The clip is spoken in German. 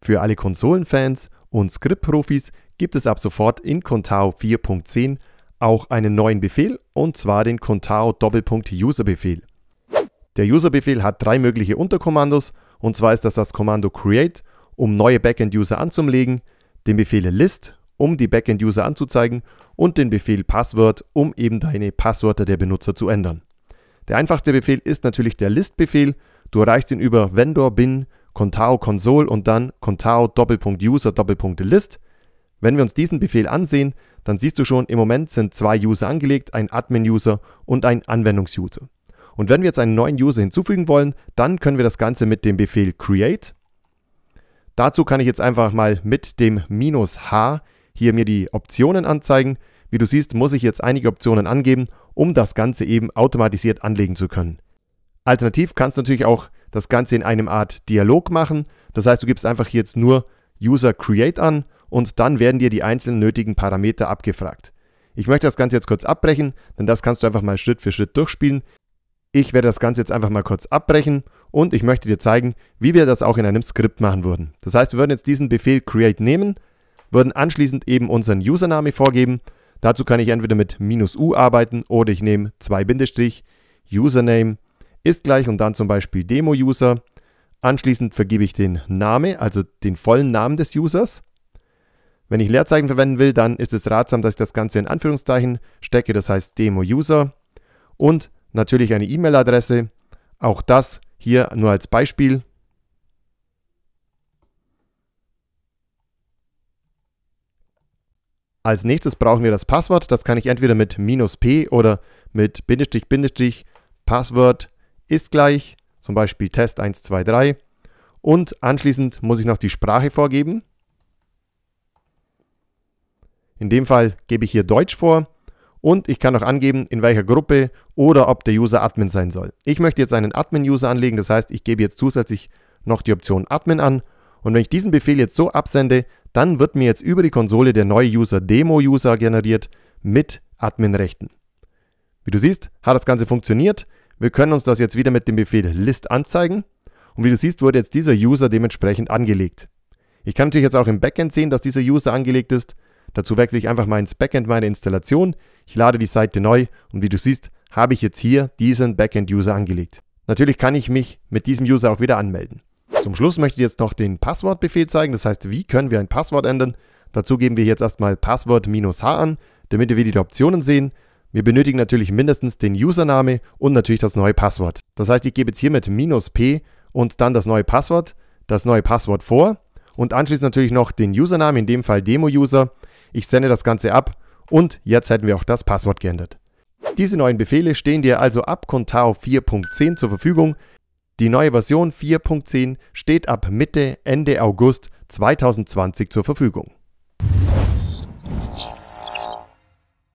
Für alle Konsolenfans und Script-Profis gibt es ab sofort in Contao 4.10 auch einen neuen Befehl und zwar den Contao Doppelpunkt User Befehl. Der User Befehl hat drei mögliche Unterkommandos und zwar ist das das Kommando create, um neue Backend User anzulegen, den Befehl list, um die Backend User anzuzeigen und den Befehl password, um eben deine Passwörter der Benutzer zu ändern. Der einfachste Befehl ist natürlich der list Befehl. Du erreichst ihn über vendor bin Contao Console und dann Contao Doppelpunkt User Doppelpunkt List. Wenn wir uns diesen Befehl ansehen, dann siehst du schon, im Moment sind zwei User angelegt, ein Admin-User und ein Anwendungs-User. Und wenn wir jetzt einen neuen User hinzufügen wollen, dann können wir das Ganze mit dem Befehl create. Dazu kann ich jetzt einfach mal mit dem minus h hier mir die Optionen anzeigen. Wie du siehst, muss ich jetzt einige Optionen angeben, um das Ganze eben automatisiert anlegen zu können. Alternativ kannst du natürlich auch das Ganze in einem Art Dialog machen. Das heißt, du gibst einfach jetzt nur User Create an und dann werden dir die einzelnen nötigen Parameter abgefragt. Ich möchte das Ganze jetzt kurz abbrechen, denn das kannst du einfach mal Schritt für Schritt durchspielen. Ich werde das Ganze jetzt einfach mal kurz abbrechen und ich möchte dir zeigen, wie wir das auch in einem Skript machen würden. Das heißt, wir würden jetzt diesen Befehl create nehmen, würden anschließend eben unseren Username vorgeben. Dazu kann ich entweder mit minus u arbeiten oder ich nehme zwei Bindestrich Username ist gleich und dann zum Beispiel Demo-User. Anschließend vergebe ich den Namen, also den vollen Namen des Users. Wenn ich Leerzeichen verwenden will, dann ist es ratsam, dass ich das Ganze in Anführungszeichen stecke, das heißt Demo-User. Und natürlich eine E-Mail-Adresse. Auch das hier nur als Beispiel. Als nächstes brauchen wir das Passwort. Das kann ich entweder mit minus p oder mit Bindestrich Bindestrich Passwort ist gleich, zum Beispiel Test 1, 2, 3. Und anschließend muss ich noch die Sprache vorgeben. In dem Fall gebe ich hier Deutsch vor und ich kann noch angeben, in welcher Gruppe oder ob der User Admin sein soll. Ich möchte jetzt einen Admin-User anlegen, das heißt, ich gebe jetzt zusätzlich noch die Option Admin an und wenn ich diesen Befehl jetzt so absende, dann wird mir jetzt über die Konsole der neue User Demo-User generiert mit Admin-Rechten. Wie du siehst, hat das Ganze funktioniert. Wir können uns das jetzt wieder mit dem Befehl list anzeigen. Und wie du siehst, wurde jetzt dieser User dementsprechend angelegt. Ich kann natürlich jetzt auch im Backend sehen, dass dieser User angelegt ist. Dazu wechsle ich einfach mal ins Backend meine Installation. Ich lade die Seite neu und wie du siehst, habe ich jetzt hier diesen Backend-User angelegt. Natürlich kann ich mich mit diesem User auch wieder anmelden. Zum Schluss möchte ich jetzt noch den Passwortbefehl zeigen. Das heißt, wie können wir ein Passwort ändern? Dazu geben wir jetzt erstmal Passwort-h an, damit wir die Optionen sehen. Wir benötigen natürlich mindestens den Username und natürlich das neue Passwort. Das heißt, ich gebe jetzt hiermit minus p und dann das neue Passwort, das neue Passwort vor und anschließend natürlich noch den Username, in dem Fall Demo-User. Ich sende das Ganze ab und jetzt hätten wir auch das Passwort geändert. Diese neuen Befehle stehen dir also ab Contao 4.10 zur Verfügung. Die neue Version 4.10 steht ab Mitte, Ende August 2020 zur Verfügung.